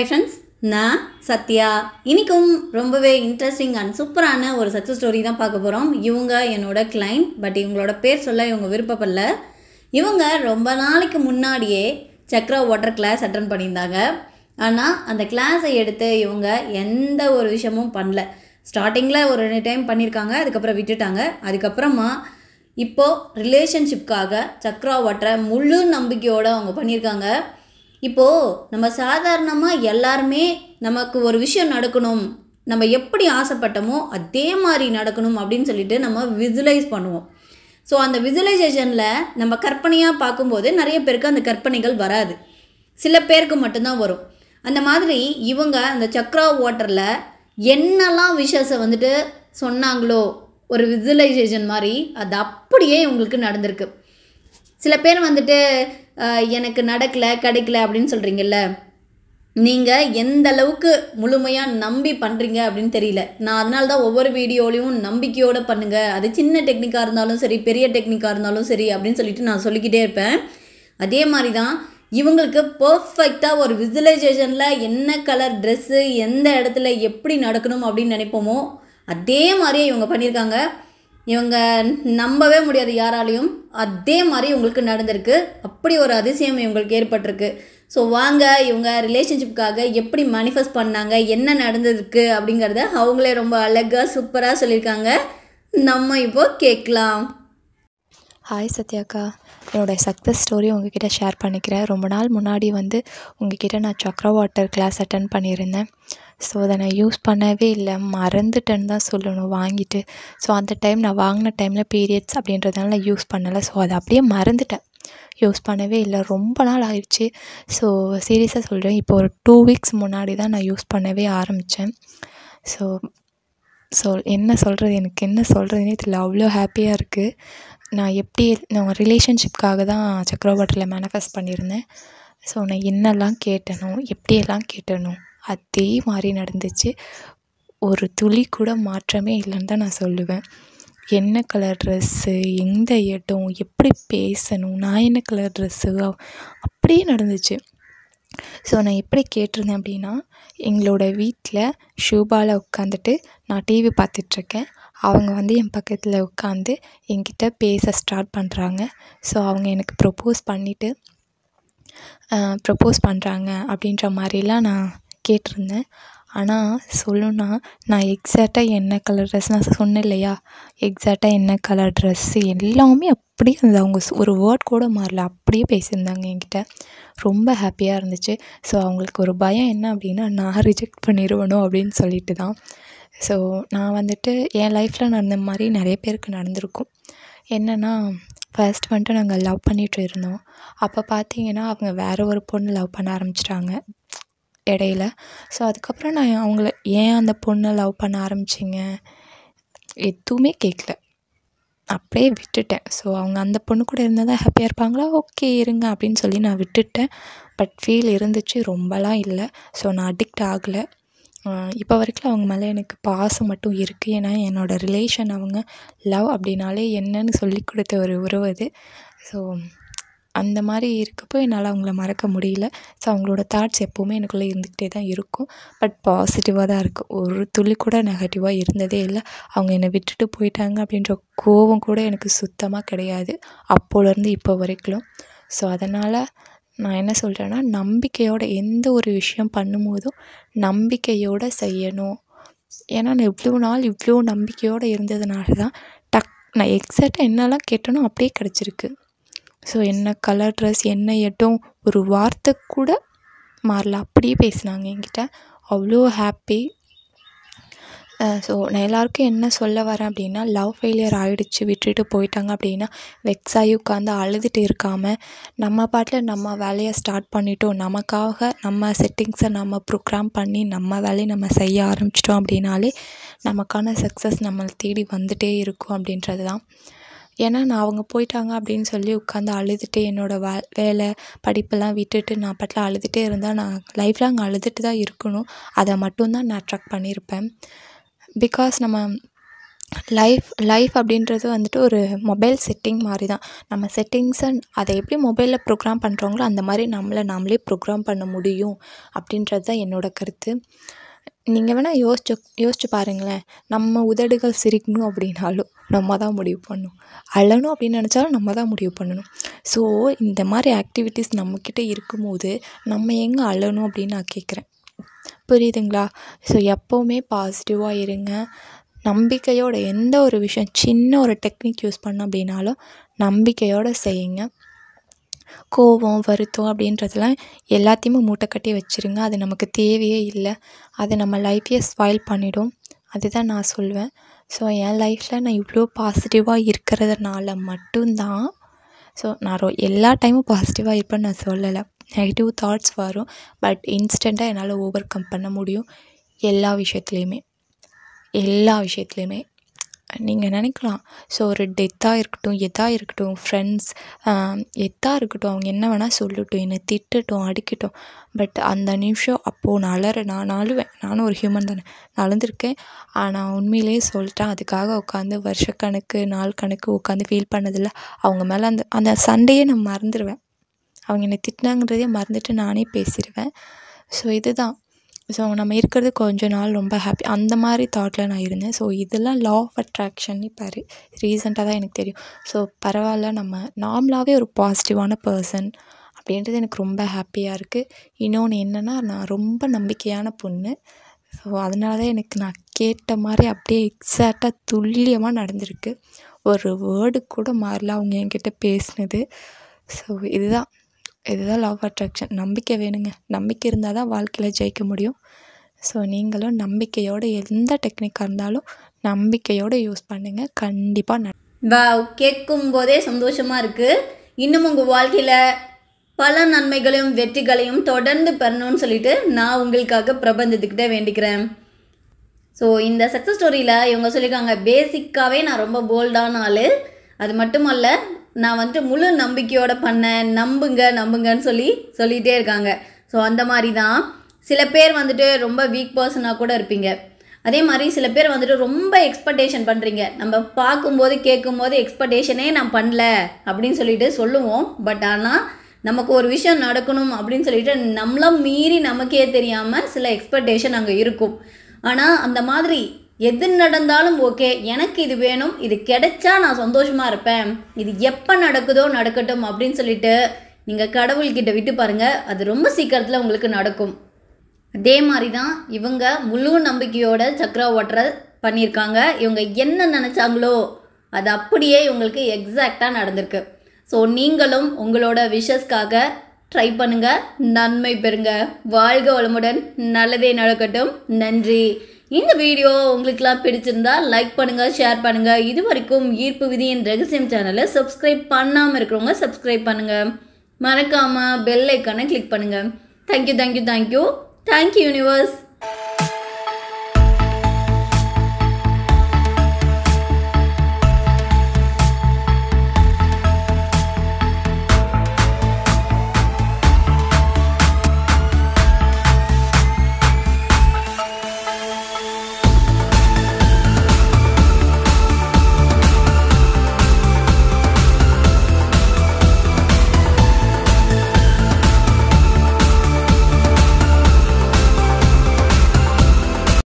hi friends நான் சத்யா இன்றைக்கும் ரொம்பவே இன்ட்ரெஸ்டிங் அண்ட் சூப்பரான ஒரு சக்ஸஸ் ஸ்டோரி தான் பார்க்க போகிறோம் இவங்க என்னோட கிளைண்ட் பட் இவங்களோட பேர் சொல்ல இவங்க விருப்பப்படல இவங்க ரொம்ப நாளைக்கு முன்னாடியே சக்ரா வாட்டர் கிளாஸ் அட்டன் பண்ணியிருந்தாங்க ஆனால் அந்த கிளாஸை எடுத்து இவங்க எந்த ஒரு விஷயமும் பண்ணல ஸ்டார்டிங்கில் ஒரு ரெண்டு டைம் பண்ணியிருக்காங்க அதுக்கப்புறம் விட்டுட்டாங்க அதுக்கப்புறமா இப்போது ரிலேஷன்ஷிப்காக சக்ரா வாட்டரை முழு நம்பிக்கையோடு அவங்க பண்ணியிருக்காங்க இப்போது நம்ம சாதாரணமாக எல்லாருமே நமக்கு ஒரு விஷயம் நடக்கணும் நம்ம எப்படி ஆசைப்பட்டோமோ அதே மாதிரி நடக்கணும் அப்படின்னு சொல்லிட்டு நம்ம விஜுவலைஸ் பண்ணுவோம் ஸோ அந்த விஜுவலைசேஷனில் நம்ம கற்பனையாக பார்க்கும்போது நிறைய பேருக்கு அந்த கற்பனைகள் வராது சில பேருக்கு மட்டும்தான் வரும் அந்த மாதிரி இவங்க அந்த சக்ரா வாட்டரில் என்னெல்லாம் விஷஸை வந்துட்டு சொன்னாங்களோ ஒரு விஜுவலைசேஷன் மாதிரி அது அப்படியே இவங்களுக்கு நடந்திருக்கு சில பேர் வந்துட்டு எனக்கு நடக்கலை கிடைக்கல அப்படின்னு சொல்கிறீங்கல்ல நீங்கள் எந்த அளவுக்கு முழுமையாக நம்பி பண்ணுறீங்க அப்படின்னு தெரியல நான் அதனால தான் ஒவ்வொரு வீடியோலையும் நம்பிக்கையோடு பண்ணுங்கள் அது சின்ன டெக்னிக்காக இருந்தாலும் சரி பெரிய டெக்னிக்காக இருந்தாலும் சரி அப்படின்னு சொல்லிட்டு நான் சொல்லிக்கிட்டே இருப்பேன் அதே மாதிரி தான் இவங்களுக்கு பர்ஃபெக்டாக ஒரு விசுவலைசேஷனில் என்ன கலர் ட்ரெஸ்ஸு எந்த இடத்துல எப்படி நடக்கணும் அப்படின்னு நினைப்போமோ அதே மாதிரியே இவங்க பண்ணியிருக்காங்க இவங்க நம்பவே முடியாது யாராலையும் அதே மாதிரி இவங்களுக்கு நடந்திருக்கு அப்படி ஒரு அதிசயம் இவங்களுக்கு ஏற்பட்டிருக்கு ஸோ வாங்க இவங்க ரிலேஷன்ஷிப்புக்காக எப்படி மேனிஃபெஸ்ட் பண்ணாங்க என்ன நடந்திருக்கு அப்படிங்கிறத அவங்களே ரொம்ப அழகாக சூப்பராக சொல்லியிருக்காங்க நம்ம இப்போ கேட்கலாம் ஹாய் சத்யாக்கா என்னோடய சக்ஸஸ் ஸ்டோரி உங்ககிட்ட ஷேர் பண்ணிக்கிறேன் ரொம்ப நாள் முன்னாடி வந்து உங்ககிட்ட நான் சக்ரா வாட்டர் கிளாஸ் அட்டன் பண்ணியிருந்தேன் ஸோ அதை நான் யூஸ் பண்ணவே இல்லை மறந்துட்டேன்னு தான் சொல்லணும் வாங்கிட்டு ஸோ அந்த டைம் நான் வாங்கின டைமில் பீரியட்ஸ் அப்படின்றதுனால நான் யூஸ் பண்ணலை ஸோ அதை அப்படியே மறந்துட்டேன் யூஸ் பண்ணவே இல்லை ரொம்ப நாள் ஆயிடுச்சு ஸோ சீரியஸாக சொல்கிறேன் இப்போ ஒரு டூ வீக்ஸ் முன்னாடி தான் நான் யூஸ் பண்ணவே ஆரம்பித்தேன் ஸோ சொல் என்ன சொல்கிறது எனக்கு என்ன சொல்கிறதுனே தெரியல அவ்வளோ ஹாப்பியாக இருக்குது நான் எப்படி நான் ரிலேஷன்ஷிப்காக தான் சக்கரபாட்டியில் மேனிஃபெஸ்ட் பண்ணியிருந்தேன் ஸோ நான் என்னெல்லாம் கேட்டேனோ எப்படியெல்லாம் கேட்டணும் அதே மாதிரி நடந்துச்சு ஒரு துளி கூட மாற்றமே இல்லைன்னு தான் நான் சொல்லுவேன் என்ன கலர் ட்ரெஸ்ஸு எந்த இடம் எப்படி பேசணும் நான் என்ன கலர் ட்ரெஸ்ஸு அப்படியே நடந்துச்சு ஸோ நான் எப்படி கேட்டிருந்தேன் அப்படின்னா எங்களோட வீட்டில் ஷூபாவில் உட்காந்துட்டு நான் டிவி பார்த்துட்ருக்கேன் அவங்க வந்து என் பக்கத்தில் உட்காந்து என்கிட்ட பேச ஸ்டார்ட் பண்ணுறாங்க ஸோ அவங்க எனக்கு ப்ரொப்போஸ் பண்ணிவிட்டு ப்ரொப்போஸ் பண்ணுறாங்க அப்படின்ற மாதிரிலாம் நான் கேட்டிருந்தேன் ஆனால் சொல்லணுன்னா நான் எக்ஸாக்டாக என்ன கலர் ட்ரெஸ் நான் சொன்னேன் இல்லையா எக்ஸாக்டாக என்ன கலர் ட்ரெஸ்ஸு எல்லாமே அப்படியே இருந்தது அவங்க ஒரு வேர்ட் கூட மாறல அப்படியே பேசியிருந்தாங்க என்கிட்ட ரொம்ப ஹாப்பியாக இருந்துச்சு ஸோ அவங்களுக்கு ஒரு பயம் என்ன அப்படின்னா நான் ரிஜெக்ட் பண்ணிடுவணும் அப்படின்னு சொல்லிட்டு தான் ஸோ நான் வந்துட்டு என் லைஃப்பில் நடந்த மாதிரி நிறைய பேருக்கு நடந்திருக்கும் என்னென்னா ஃபர்ஸ்ட் வந்துட்டு நாங்கள் லவ் பண்ணிகிட்டு இருந்தோம் அப்போ பார்த்தீங்கன்னா அவங்க வேறு ஒரு பொண்ணு லவ் பண்ண ஆரம்பிச்சிட்டாங்க இடையில ஸோ அதுக்கப்புறம் நான் அவங்கள ஏன் அந்த பொண்ணை லவ் பண்ண ஆரம்பிச்சிங்க எதுவுமே கேட்கல அப்படியே விட்டுட்டேன் ஸோ அவங்க அந்த பொண்ணு கூட இருந்தால் தான் ஹாப்பியாக இருப்பாங்களா ஓகே இருங்க அப்படின்னு சொல்லி நான் விட்டுட்டேன் பட் ஃபீல் இருந்துச்சு ரொம்பலாம் இல்லை ஸோ நான் அடிக்ட் ஆகலை இப்போ வரைக்கும் அவங்க மேலே எனக்கு பாசம் மட்டும் இருக்குது ஏன்னா என்னோடய ரிலேஷன் அவங்க லவ் அப்படின்னாலே என்னன்னு சொல்லி கொடுத்த ஒரு உறவு அது ஸோ அந்த மாதிரி இருக்கப்போ என்னால் அவங்கள மறக்க முடியல ஸோ அவங்களோட தாட்ஸ் எப்போவுமே எனக்குள்ளே இருந்துக்கிட்டே தான் இருக்கும் பட் பாசிட்டிவாக தான் இருக்கும் ஒரு துளி கூட நெகட்டிவாக இருந்ததே இல்லை அவங்க என்னை விட்டுட்டு போயிட்டாங்க அப்படின்ற கோபம் கூட எனக்கு சுத்தமாக கிடையாது அப்போலேருந்து இப்போ வரைக்கும் ஸோ அதனால் நான் என்ன சொல்கிறேன்னா நம்பிக்கையோடு எந்த ஒரு விஷயம் பண்ணும்போதும் நம்பிக்கையோடு செய்யணும் ஏன்னா நான் இவ்வளோ நாள் இவ்வளோ நம்பிக்கையோடு இருந்ததுனால தான் டக் நான் எக்ஸாக்டாக என்னெல்லாம் கேட்டனோ அப்படியே கிடச்சிருக்கு ஸோ என்ன கலர் ட்ரெஸ் என்ன எட்டும் ஒரு வார்த்தை கூட மாறல அப்படியே பேசினாங்க என்கிட்ட அவ்வளோ ஹாப்பி ஸோ நான் எல்லாருக்கும் என்ன சொல்ல வரேன் அப்படின்னா லவ் ஃபெயிலியர் ஆகிடுச்சி விட்டுட்டு போயிட்டாங்க அப்படின்னா வெக்ஸ் ஆகி உட்காந்து அழுதுகிட்டு இருக்காமல் நம்ம பாட்டில் நம்ம வேலையை ஸ்டார்ட் பண்ணிட்டோம் நமக்காக நம்ம செட்டிங்ஸை நம்ம ப்ரோக்ராம் பண்ணி நம்ம வேலையை நம்ம செய்ய ஆரம்பிச்சிட்டோம் அப்படின்னாலே நமக்கான சக்ஸஸ் நம்மளை தேடி வந்துகிட்டே இருக்கும் அப்படின்றது தான் ஏன்னா நான் அவங்க போயிட்டாங்க அப்படின்னு சொல்லி உட்காந்து அழுதுட்டு என்னோடய வே வேலை படிப்பெல்லாம் விட்டுட்டு நான் பாட்டில் அழுதுகிட்டே இருந்தால் நான் லைஃப்லாம் லாங் அழுதுட்டு தான் இருக்கணும் அதை மட்டும்தான் நான் அட்ராக்ட் பண்ணியிருப்பேன் பிகாஸ் நம்ம லைஃப் லைஃப் அப்படின்றது வந்துட்டு ஒரு மொபைல் செட்டிங் மாதிரி தான் நம்ம செட்டிங்ஸை அதை எப்படி மொபைலில் ப்ரோக்ராம் பண்ணுறோங்களோ அந்த மாதிரி நம்மளை நாமளே ப்ரோக்ராம் பண்ண முடியும் அப்படின்றது தான் என்னோடய கருத்து நீங்கள் வேணால் யோசிச்சு யோசிச்சு பாருங்களேன் நம்ம உதடுகள் சிரிக்கணும் அப்படின்னாலும் நம்ம தான் முடிவு பண்ணணும் அழணும் அப்படின்னு நினச்சாலும் நம்ம தான் முடிவு பண்ணணும் ஸோ இந்த மாதிரி ஆக்டிவிட்டீஸ் நம்மக்கிட்ட இருக்கும்போது நம்ம எங்கே அழணும் அப்படின்னு நான் கேட்குறேன் புரியுதுங்களா ஸோ எப்போவுமே பாசிட்டிவாக இருங்க நம்பிக்கையோட எந்த ஒரு விஷயம் சின்ன ஒரு டெக்னிக் யூஸ் பண்ணோம் அப்படின்னாலும் நம்பிக்கையோடு செய்யுங்க கோவம் வருத்தம் அப்படின்றதெல்லாம் எல்லாத்தையுமே மூட்டை கட்டி வச்சுருங்க அது நமக்கு தேவையே இல்லை அது நம்ம லைஃப்பையே ஸ்பாயில் பண்ணிடும் அதுதான் நான் சொல்வேன் ஸோ என் லைஃப்பில் நான் இவ்வளோ பாசிட்டிவாக இருக்கிறதுனால மட்டும்தான் ஸோ நான் எல்லா டைமும் பாசிட்டிவாக இருப்பேன்னு நான் சொல்லலை நெகட்டிவ் தாட்ஸ் வரும் பட் இன்ஸ்டண்ட்டாக என்னால் ஓவர் கம் பண்ண முடியும் எல்லா விஷயத்துலையுமே எல்லா விஷயத்துலையுமே நீங்கள் நினைக்கலாம் ஸோ ஒரு டெத்தாக இருக்கட்டும் எதாக இருக்கட்டும் ஃப்ரெண்ட்ஸ் எத்தாக இருக்கட்டும் அவங்க என்ன வேணால் சொல்லட்டும் என்னை திட்டட்டும் அடிக்கட்டும் பட் அந்த நிமிஷம் அப்போது நான் அலற நான் அழுவேன் நானும் ஒரு ஹியூமன் தானே நான் ஆனால் உண்மையிலேயே சொல்லிட்டேன் அதுக்காக உட்காந்து வருஷக்கணக்கு நாள் கணக்கு உட்காந்து ஃபீல் பண்ணதில்லை அவங்க மேலே அந்த அந்த சண்டையே நான் மறந்துடுவேன் அவங்க என்னை திட்டினாங்கன்றதே மறந்துட்டு நானே பேசிடுவேன் ஸோ இது தான் ஸோ நம்ம இருக்கிறது கொஞ்ச நாள் ரொம்ப ஹாப்பி அந்த மாதிரி தாட்டில் நான் இருந்தேன் ஸோ இதெல்லாம் லா ஆஃப் அட்ராக்ஷன் இப்போ ரீசெண்டாக தான் எனக்கு தெரியும் ஸோ பரவாயில்ல நம்ம நார்மலாகவே ஒரு பாசிட்டிவான பர்சன் அப்படின்றது எனக்கு ரொம்ப ஹாப்பியாக இருக்குது இன்னொன்று என்னென்னா நான் ரொம்ப நம்பிக்கையான பொண்ணு ஸோ அதனால தான் எனக்கு நான் கேட்ட மாதிரி அப்படியே எக்ஸாக்டாக துல்லியமாக நடந்திருக்கு ஒரு வேர்டு கூட மாறல அவங்க என்கிட்ட பேசினது ஸோ இதுதான் இதுதான் லா அட்ராக்ஷன் நம்பிக்கை வேணுங்க நம்பிக்கை இருந்தால் தான் வாழ்க்கையில் ஜெயிக்க முடியும் ஸோ நீங்களும் நம்பிக்கையோடு எந்த டெக்னிக்காக இருந்தாலும் நம்பிக்கையோடு யூஸ் பண்ணுங்கள் கண்டிப்பாக நன் வா கேட்கும் போதே சந்தோஷமாக இருக்குது இன்னும் உங்கள் வாழ்க்கையில் பல நன்மைகளையும் வெற்றிகளையும் தொடர்ந்து பெறணும்னு சொல்லிட்டு நான் உங்களுக்காக பிரபஞ்சத்துக்கிட்ட வேண்டிக்கிறேன் ஸோ இந்த சக்ஸஸ் ஸ்டோரியில் இவங்க சொல்லியிருக்காங்க பேசிக்காகவே நான் ரொம்ப போல்டான ஆள் அது மட்டும் அல்ல நான் வந்துட்டு முழு நம்பிக்கையோட பண்ணேன் நம்புங்க நம்புங்கன்னு சொல்லி சொல்லிகிட்டே இருக்காங்க ஸோ அந்த மாதிரி தான் சில பேர் வந்துட்டு ரொம்ப வீக் பர்சனாக கூட இருப்பீங்க அதே மாதிரி சில பேர் வந்துட்டு ரொம்ப எக்ஸ்பெக்டேஷன் பண்ணுறீங்க நம்ம பார்க்கும்போது கேட்கும்போது எக்ஸ்பெக்டேஷனே நான் பண்ணல அப்படின்னு சொல்லிட்டு சொல்லுவோம் பட் ஆனால் நமக்கு ஒரு விஷயம் நடக்கணும் அப்படின்னு சொல்லிட்டு நம்மளும் மீறி நமக்கே தெரியாமல் சில எக்ஸ்பெக்டேஷன் அங்கே இருக்கும் ஆனால் அந்த மாதிரி எது நடந்தாலும் ஓகே எனக்கு இது வேணும் இது கிடைச்சா நான் சந்தோஷமாக இருப்பேன் இது எப்போ நடக்குதோ நடக்கட்டும் அப்படின்னு சொல்லிட்டு நீங்கள் கடவுள்கிட்ட விட்டு பாருங்கள் அது ரொம்ப சீக்கிரத்தில் உங்களுக்கு நடக்கும் அதே மாதிரி தான் இவங்க முழு நம்பிக்கையோட சக்கரா ஓட்டுற பண்ணியிருக்காங்க இவங்க என்ன நினச்சாங்களோ அது அப்படியே இவங்களுக்கு எக்ஸாக்டாக நடந்திருக்கு ஸோ நீங்களும் உங்களோட விஷஸ்க்காக ட்ரை பண்ணுங்கள் நன்மை பெறுங்க வாழ்க வளமுடன் நல்லதே நடக்கட்டும் நன்றி இந்த வீடியோ உங்களுக்கெல்லாம் பிடிச்சிருந்தா லைக் பண்ணுங்கள் ஷேர் பண்ணுங்கள் இது வரைக்கும் ஈர்ப்பு விதியின் ரகசியம் சேனலை சப்ஸ்கிரைப் பண்ணாமல் இருக்கிறவங்க சப்ஸ்கிரைப் பண்ணுங்கள் மறக்காமல் பெல் ஐக்கானை கிளிக் பண்ணுங்கள் thank you thank you thank you thank you universe